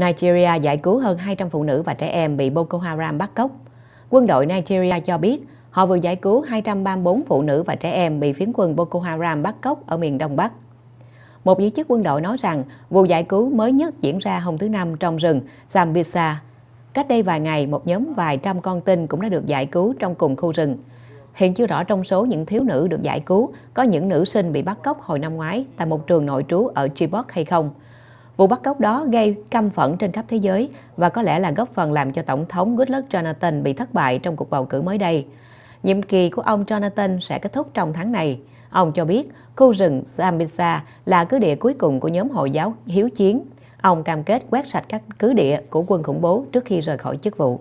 Nigeria giải cứu hơn 200 phụ nữ và trẻ em bị Boko Haram bắt cóc. Quân đội Nigeria cho biết họ vừa giải cứu 234 phụ nữ và trẻ em bị phiến quân Boko Haram bắt cóc ở miền Đông Bắc. Một giới chức quân đội nói rằng vụ giải cứu mới nhất diễn ra hôm thứ Năm trong rừng Zambisa. Cách đây vài ngày, một nhóm vài trăm con tin cũng đã được giải cứu trong cùng khu rừng. Hiện chưa rõ trong số những thiếu nữ được giải cứu có những nữ sinh bị bắt cóc hồi năm ngoái tại một trường nội trú ở Chibok hay không – Vụ bắt cóc đó gây căm phẫn trên khắp thế giới và có lẽ là góp phần làm cho Tổng thống Goodluck Jonathan bị thất bại trong cuộc bầu cử mới đây. Nhiệm kỳ của ông Jonathan sẽ kết thúc trong tháng này. Ông cho biết khu rừng Zambisa là cứ địa cuối cùng của nhóm Hồi giáo hiếu chiến. Ông cam kết quét sạch các cứ địa của quân khủng bố trước khi rời khỏi chức vụ.